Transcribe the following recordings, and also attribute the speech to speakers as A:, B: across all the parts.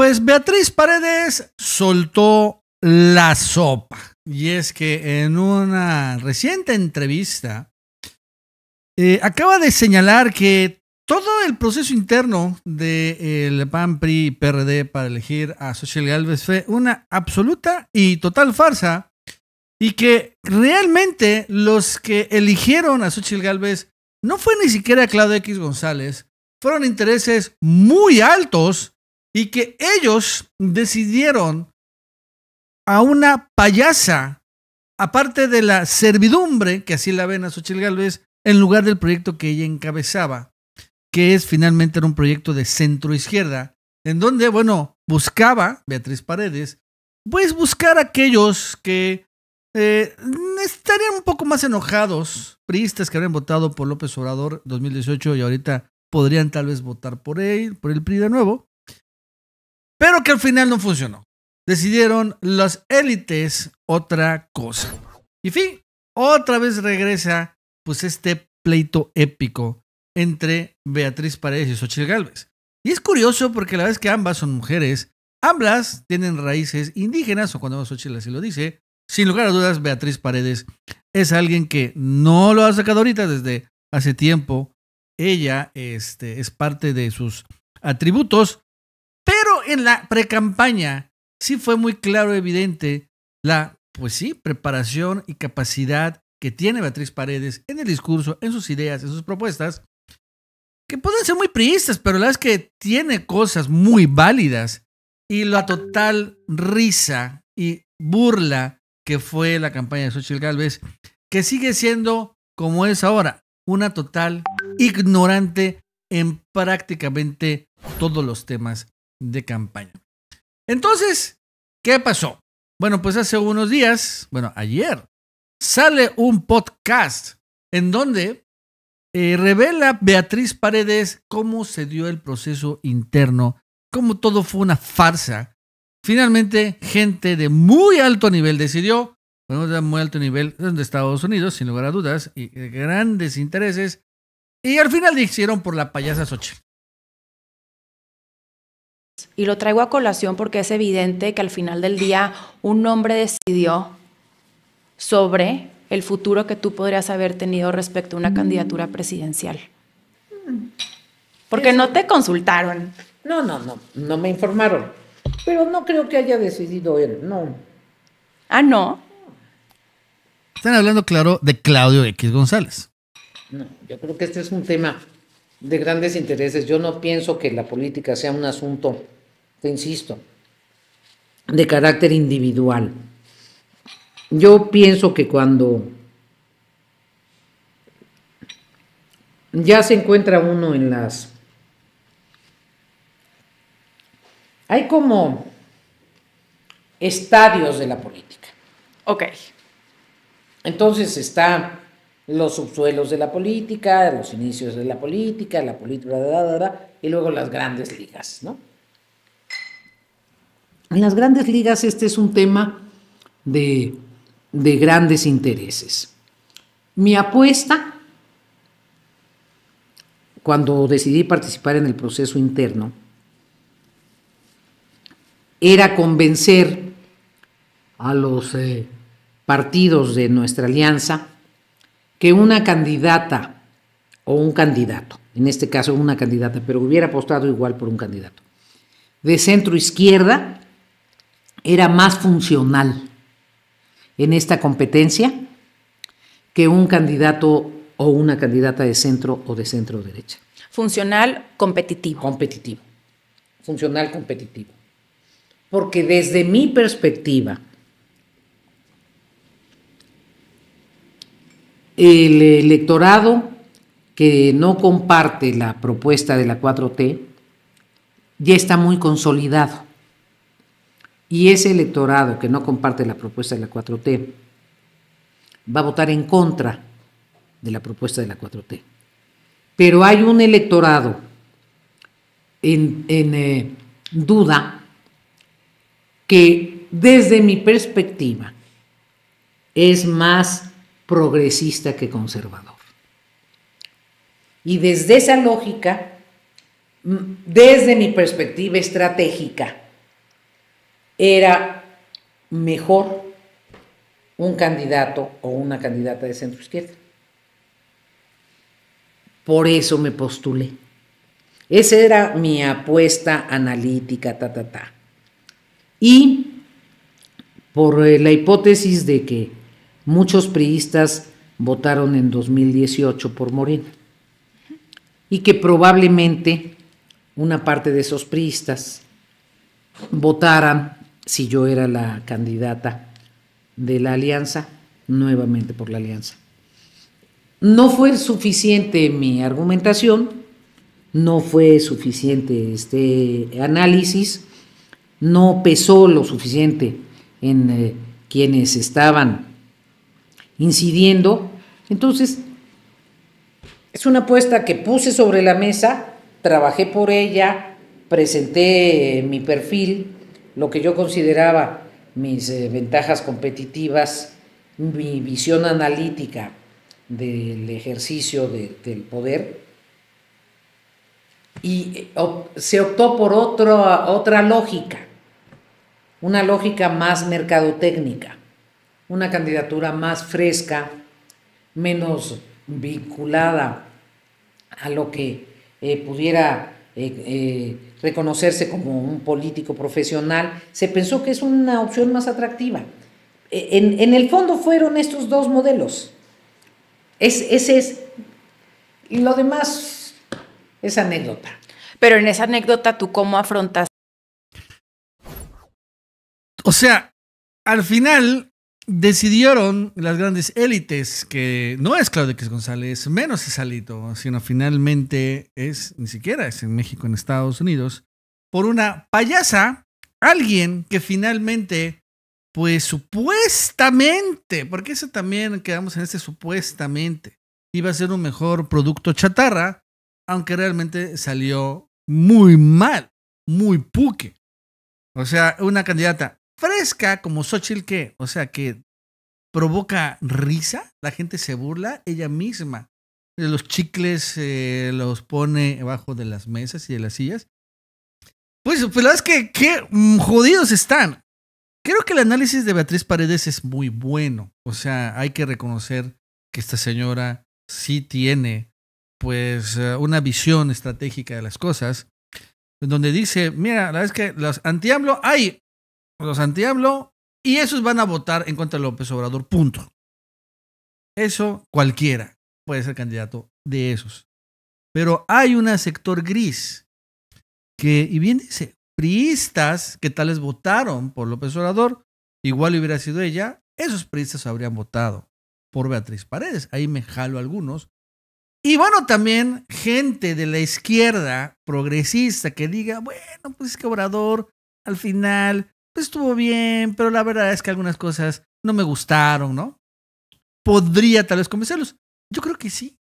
A: Pues Beatriz Paredes soltó la sopa. Y es que en una reciente entrevista eh, acaba de señalar que todo el proceso interno del el PAN PRI PRD para elegir a Social Gálvez fue una absoluta y total farsa y que realmente los que eligieron a Xochitl Gálvez no fue ni siquiera Claudio X González, fueron intereses muy altos y que ellos decidieron a una payasa, aparte de la servidumbre, que así la ven a Xochitl Galvez, en lugar del proyecto que ella encabezaba, que es finalmente era un proyecto de centro izquierda, en donde, bueno, buscaba, Beatriz Paredes, pues buscar a aquellos que eh, estarían un poco más enojados, priistas que habían votado por López Obrador 2018 y ahorita podrían tal vez votar por él, por el PRI de nuevo, pero que al final no funcionó. Decidieron las élites otra cosa. Y fin, otra vez regresa pues este pleito épico entre Beatriz Paredes y Xochitl Galvez. Y es curioso porque la vez que ambas son mujeres, ambas tienen raíces indígenas, o cuando Xochitl así lo dice, sin lugar a dudas Beatriz Paredes es alguien que no lo ha sacado ahorita desde hace tiempo. Ella este, es parte de sus atributos en la precampaña sí fue muy claro, evidente, la, pues sí, preparación y capacidad que tiene Beatriz Paredes en el discurso, en sus ideas, en sus propuestas, que pueden ser muy priistas, pero la verdad es que tiene cosas muy válidas. Y la total risa y burla que fue la campaña de Xochitl Galvez, que sigue siendo, como es ahora, una total ignorante en prácticamente todos los temas de campaña. Entonces, ¿qué pasó? Bueno, pues hace unos días, bueno, ayer, sale un podcast en donde eh, revela Beatriz Paredes cómo se dio el proceso interno, cómo todo fue una farsa. Finalmente, gente de muy alto nivel decidió, bueno, de muy alto nivel de Estados Unidos, sin lugar a dudas, y grandes intereses, y al final decidieron por la payasa Xochitl.
B: Y lo traigo a colación porque es evidente que al final del día un hombre decidió sobre el futuro que tú podrías haber tenido respecto a una candidatura presidencial. Porque no te consultaron. No, no, no, no me informaron. Pero no creo que haya decidido él, no. Ah, no.
A: Están hablando, claro, de Claudio X González.
B: No, yo creo que este es un tema de grandes intereses. Yo no pienso que la política sea un asunto, te insisto, de carácter individual. Yo pienso que cuando ya se encuentra uno en las... Hay como estadios de la política. Ok. Entonces está los subsuelos de la política, los inicios de la política, la política, de la y luego las grandes ligas, ¿no? En las grandes ligas este es un tema de, grandes intereses. Mi apuesta, cuando decidí participar en el proceso interno, era convencer a los eh, partidos de nuestra alianza que una candidata o un candidato, en este caso una candidata, pero hubiera apostado igual por un candidato, de centro izquierda era más funcional en esta competencia que un candidato o una candidata de centro o de centro derecha. Funcional competitivo. Competitivo. Funcional competitivo. Porque desde mi perspectiva, el electorado que no comparte la propuesta de la 4T ya está muy consolidado. Y ese electorado que no comparte la propuesta de la 4T va a votar en contra de la propuesta de la 4T. Pero hay un electorado en, eh, duda que desde mi perspectiva es más progresista que conservador. Y desde esa lógica, desde mi perspectiva estratégica, era mejor un candidato o una candidata de centro izquierda. Por eso me postulé. Esa era mi apuesta analítica, ta, ta, ta. Y por eh, la hipótesis de que Muchos priistas votaron en 2018 por Morena y que probablemente una parte de esos priistas votaran, si yo era la candidata de la alianza, nuevamente por la alianza. No fue suficiente mi argumentación, no fue suficiente este análisis, no pesó lo suficiente en eh, quienes estaban incidiendo. Entonces, es una apuesta que puse sobre la mesa, trabajé por ella, presenté eh, mi perfil, lo que yo consideraba mis eh, ventajas competitivas, mi visión analítica del ejercicio del poder. Y eh, se optó por otra lógica, una lógica más mercadotécnica una candidatura más fresca, menos vinculada a lo que eh, pudiera eh, eh, reconocerse como un político profesional, se pensó que es una opción más atractiva. E-, en, el fondo fueron estos dos modelos. Es, ese es. Y lo demás es anécdota. Pero en esa anécdota, ¿tú cómo afrontas?
A: O sea, al final, decidieron las grandes élites que no es Claudio X González, menos es Alito, sino finalmente es, ni siquiera es en México, en Estados Unidos, por una payasa, alguien que finalmente, pues supuestamente, porque eso también quedamos en este supuestamente, iba a ser un mejor producto chatarra, aunque realmente salió muy mal, muy puque. O sea, una candidata fresca como Xochitl que, o sea, que provoca risa, la gente se burla ella misma. Eh, los chicles eh, los pone debajo de las mesas y de las sillas. Pues, pues la verdad es que qué mm, jodidos están. Creo que el análisis de Beatriz Paredes es muy bueno. O sea, hay que reconocer que esta señora sí tiene pues eh, una visión estratégica de las cosas, donde dice, mira, la verdad es que los antiablo hay los Santiago, y esos van a votar en contra de López Obrador, punto. Eso cualquiera puede ser candidato de esos. Pero hay un sector gris que, y bien dice, priistas que tales votaron por López Obrador, igual hubiera sido ella, esos priistas habrían votado por Beatriz Paredes. Ahí me jalo algunos. Y bueno, también gente de la izquierda progresista que diga, bueno, pues es que Obrador al final pues, estuvo bien, pero la verdad es que algunas cosas no me gustaron, ¿no? Podría tal vez convencerlos. Yo creo que sí.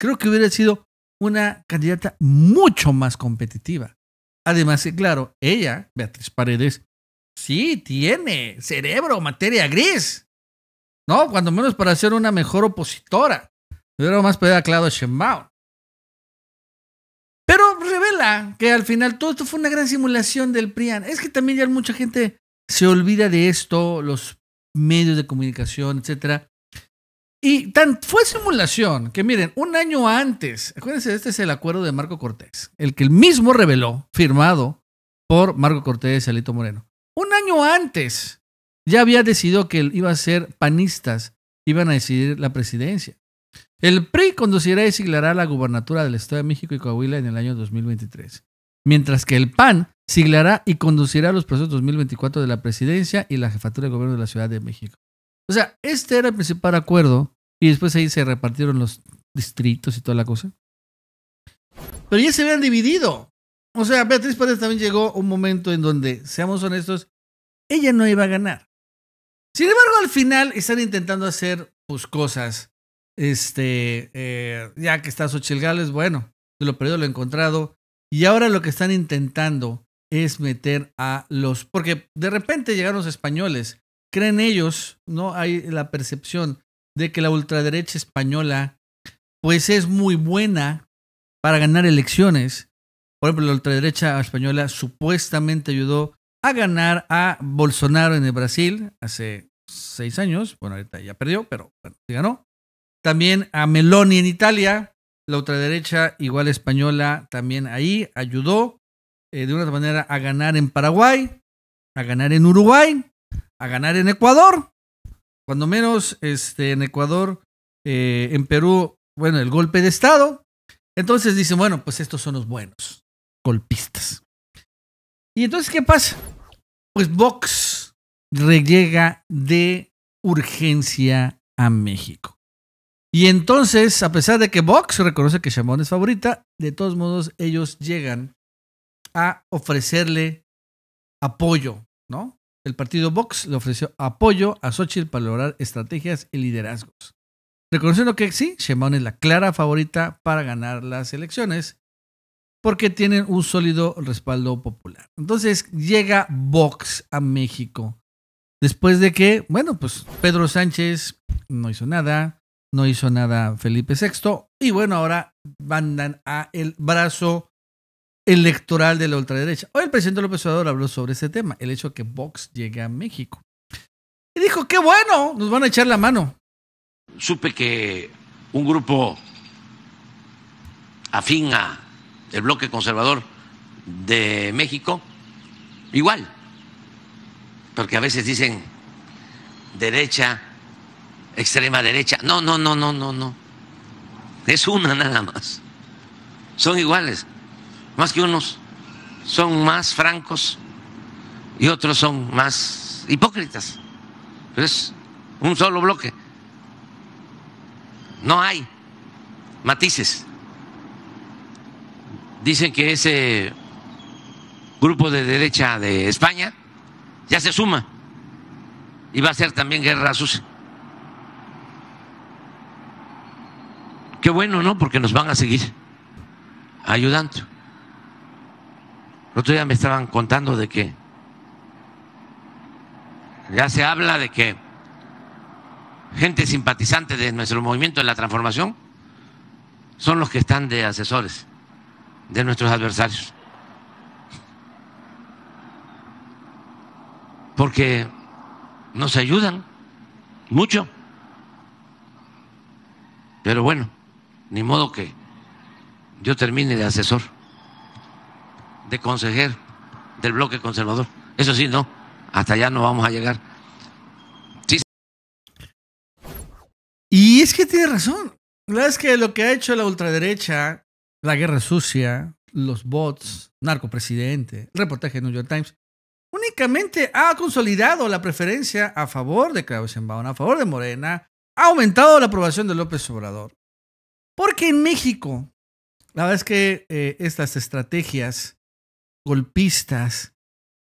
A: Creo que hubiera sido una candidata mucho más competitiva. Además, claro, ella, Beatriz Paredes, sí tiene cerebro, materia gris. No, cuando menos para ser una mejor opositora. Hubiera más pedido a pero revela que al final todo esto fue una gran simulación del PRIAN. Es que también ya mucha gente se olvida de esto, los medios de comunicación, etcétera. Y tan fue simulación que miren, un año antes, acuérdense, este es el acuerdo de Marco Cortés, el que el mismo reveló, firmado por Marco Cortés y Alito Moreno. Un año antes ya había decidido que iba a ser panistas, iban a decidir la presidencia. El PRI conducirá y siglará la gubernatura del Estado de México y Coahuila en el año 2023, mientras que el PAN siglará y conducirá los procesos 2024 de la presidencia y la jefatura de gobierno de la Ciudad de México. O sea, este era el principal acuerdo y después ahí se repartieron los distritos y toda la cosa. Pero ya se habían dividido. O sea, Beatriz Pérez también llegó un momento en donde, seamos honestos, ella no iba a ganar. Sin embargo, al final están intentando hacer pues cosas este, eh, ya que está Xochitl Gales, bueno, de lo perdido lo he encontrado. Y ahora lo que están intentando es meter a los. Porque de repente llegaron los españoles. Creen ellos, ¿no? Hay la percepción de que la ultraderecha española, pues es muy buena para ganar elecciones. Por ejemplo, la ultraderecha española supuestamente ayudó a ganar a Bolsonaro en el Brasil hace seis años. Bueno, ahorita ya perdió, pero bueno, ganó. También a Meloni en Italia, la ultraderecha igual española también ahí ayudó eh, de una manera a ganar en Paraguay, a ganar en Uruguay, a ganar en Ecuador. Cuando menos este, en Ecuador, eh, en Perú, bueno, el golpe de Estado. Entonces dicen, bueno, pues estos son los buenos, golpistas. ¿Y entonces qué pasa? Pues Vox rellega de urgencia a México. Y entonces, a pesar de que Vox reconoce que Shimon es favorita, de todos modos ellos llegan a ofrecerle apoyo, ¿no? El partido Vox le ofreció apoyo a Xochitl para lograr estrategias y liderazgos. Reconociendo que sí, Shimon es la clara favorita para ganar las elecciones porque tienen un sólido respaldo popular. Entonces llega Vox a México. Después de que, bueno, pues Pedro Sánchez no hizo nada, no hizo nada Felipe VI. Y bueno, ahora mandan a el brazo electoral de la ultraderecha. Hoy el presidente López Obrador habló sobre ese tema, el hecho de que Vox llegue a México. Y dijo, qué bueno, nos van a echar la mano. Supe que un grupo
C: afín a el bloque conservador de México, igual, porque a veces dicen derecha, extrema derecha. No, no, no, no, no, no. Es una nada más. Son iguales. Más que unos son más francos y otros son más hipócritas. es un solo bloque. No hay matices. Dicen que ese grupo de derecha de España ya se suma y va a ser también guerra sucia. Qué bueno, ¿no? Porque nos van a seguir ayudando. El otro día me estaban contando de que ya se habla de que gente simpatizante de nuestro movimiento de la transformación son los que están de asesores de nuestros adversarios. Porque nos ayudan mucho. Pero bueno ni modo que yo termine de asesor, de consejero del bloque conservador. Eso sí, no, hasta allá no vamos a llegar.
A: Y es que tiene razón. La es que lo que ha hecho la ultraderecha, la guerra sucia, los bots, narcopresidente, reportaje de New York Times, únicamente ha consolidado la preferencia a favor de Claudio Sheinbaum, a favor de Morena, ha aumentado la aprobación de López Obrador. Porque en México, la verdad es que eh, estas estrategias golpistas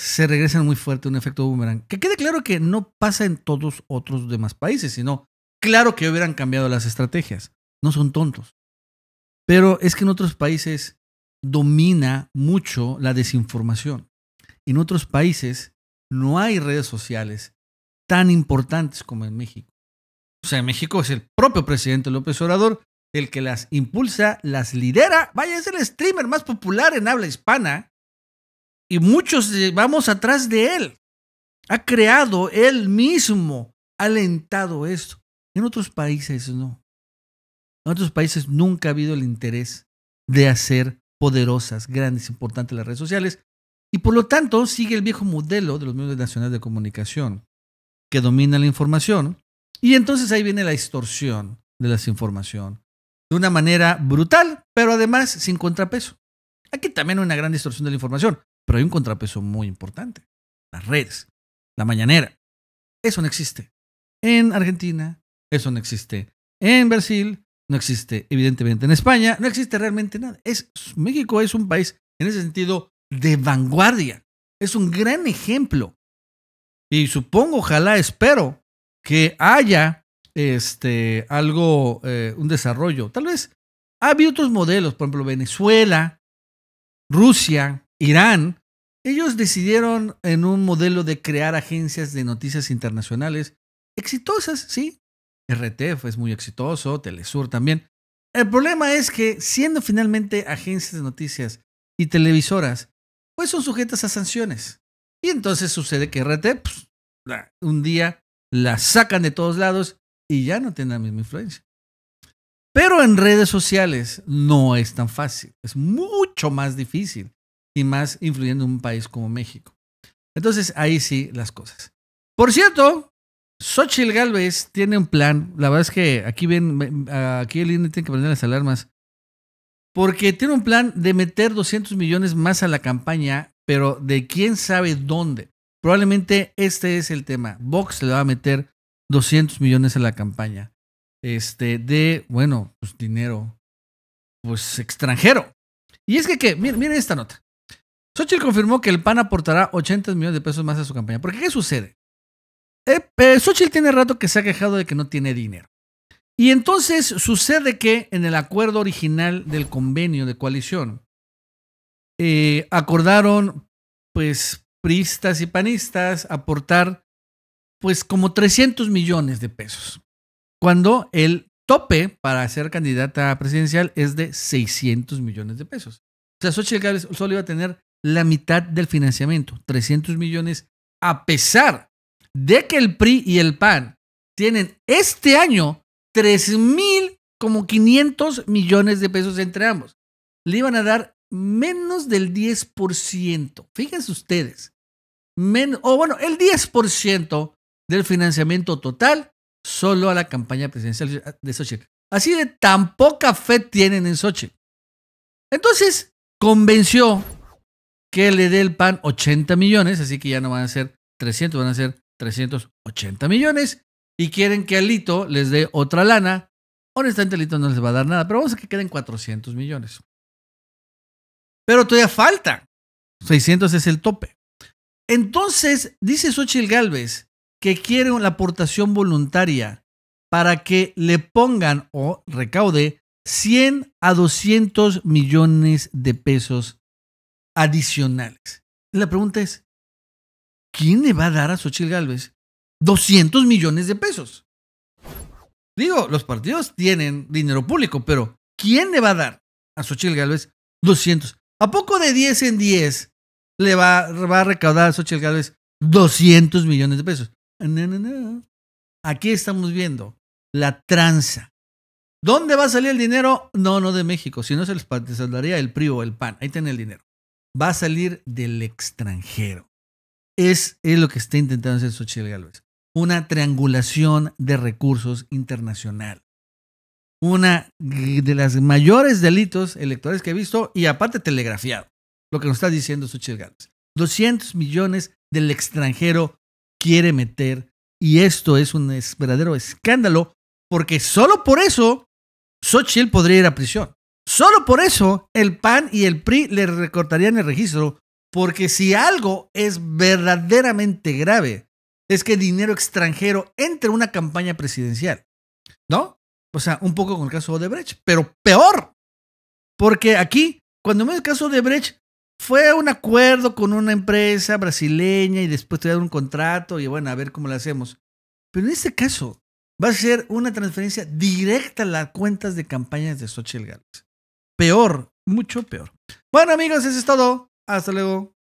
A: se regresan muy fuerte, un efecto boomerang. Que quede claro que no pasa en todos otros demás países, sino claro que hubieran cambiado las estrategias. No son tontos. Pero es que en otros países domina mucho la desinformación. En otros países no hay redes sociales tan importantes como en México. O sea, en México es el propio presidente López Obrador el que las impulsa, las lidera. Vaya, es el streamer más popular en habla hispana y muchos eh, vamos atrás de él. Ha creado él mismo, ha alentado esto. En otros países no. En otros países nunca ha habido el interés de hacer poderosas, grandes, importantes las redes sociales. Y por lo tanto sigue el viejo modelo de los medios nacionales de comunicación, que domina la información. Y entonces ahí viene la distorsión de la información, de una manera brutal, pero además sin contrapeso. Aquí también hay una gran distorsión de la información, pero hay un contrapeso muy importante. Las redes, la mañanera. Eso no existe. En Argentina, eso no existe. En Brasil, no existe. Evidentemente en España, no existe realmente nada. Es, México es un país, en ese sentido, de vanguardia. Es un gran ejemplo. Y supongo, ojalá, espero que haya este, algo, eh, un desarrollo. Tal vez ha habido otros modelos, por ejemplo, Venezuela, Rusia, Irán. Ellos decidieron en un modelo de crear agencias de noticias internacionales exitosas, ¿sí? RTF es muy exitoso, Telesur también. El problema es que siendo finalmente agencias de noticias y televisoras, pues son sujetas a sanciones. Y entonces sucede que RT, pues, un día la sacan de todos lados y ya no tiene la misma influencia. Pero en redes sociales no es tan fácil, es mucho más difícil y más influyendo en un país como México. Entonces ahí sí las cosas. Por cierto, Xochitl Galvez tiene un plan. La verdad es que aquí ven, aquí el INE tiene que prender las alarmas. Porque tiene un plan de meter 200 millones más a la campaña, pero de quién sabe dónde. Probablemente este es el tema. Vox le va a meter 200 millones en la campaña. Este, de, bueno, pues dinero, pues extranjero. Y es que, que miren, esta nota. Xochitl confirmó que el PAN aportará 80 millones de pesos más a su campaña. ¿Por qué? ¿Qué sucede? Eh, eh, Xochitl tiene rato que se ha quejado de que no tiene dinero. Y entonces sucede que en el acuerdo original del convenio de coalición eh, acordaron, pues, priistas y panistas aportar pues como 300 millones de pesos, cuando el tope para ser candidata presidencial es de 600 millones de pesos. O sea, Xochitl solo iba a tener la mitad del financiamiento, 300 millones, a pesar de que el PRI y el PAN tienen este año 3.500 millones de pesos entre ambos. Le iban a dar menos del 10%. Fíjense ustedes. o bueno, el 10% del financiamiento total solo a la campaña presidencial de Xochitl. Así de tan poca fe tienen en Xochitl. Entonces, convenció que le dé el PAN 80 millones, así que ya no van a ser 300, van a ser 380 millones. Y quieren que Alito les dé otra lana. Honestamente, Alito no les va a dar nada, pero vamos a que queden 400 millones. Pero todavía falta. 600 es el tope. Entonces, dice Xochitl Galvez que quiere la aportación voluntaria para que le pongan o recaude 100 a 200 millones de pesos adicionales. La pregunta es, ¿quién le va a dar a Xochitl Gálvez 200 millones de pesos? Digo, los partidos tienen dinero público, pero ¿quién le va a dar a Xochitl Gálvez 200? ¿A poco de 10 en 10 le va, va a recaudar a Xochitl Gálvez 200 millones de pesos? Aquí estamos viendo la tranza. ¿Dónde va a salir el dinero? No, no de México, si no se les saldría el PRI o el PAN. Ahí tiene el dinero. Va a salir del extranjero. Es, es lo que está intentando hacer Xochitl Galvez. Una triangulación de recursos internacional. Una de las mayores delitos electorales que he visto y aparte telegrafiado. Lo que nos está diciendo Xochitl Galvez. 200 millones del extranjero quiere meter y esto es un verdadero escándalo porque solo por eso Xochitl podría ir a prisión. Solo por eso el PAN y el PRI le recortarían el registro porque si algo es verdaderamente grave es que dinero extranjero entre una campaña presidencial, ¿no? O sea, un poco con el caso de Brecht, pero peor, porque aquí, cuando me el caso de Brecht, fue un acuerdo con una empresa brasileña y después te dan un contrato y bueno, a ver cómo lo hacemos. Pero en este caso, va a ser una transferencia directa a las cuentas de campañas de Xochitl Peor, mucho peor. Bueno, amigos, eso es todo. Hasta luego.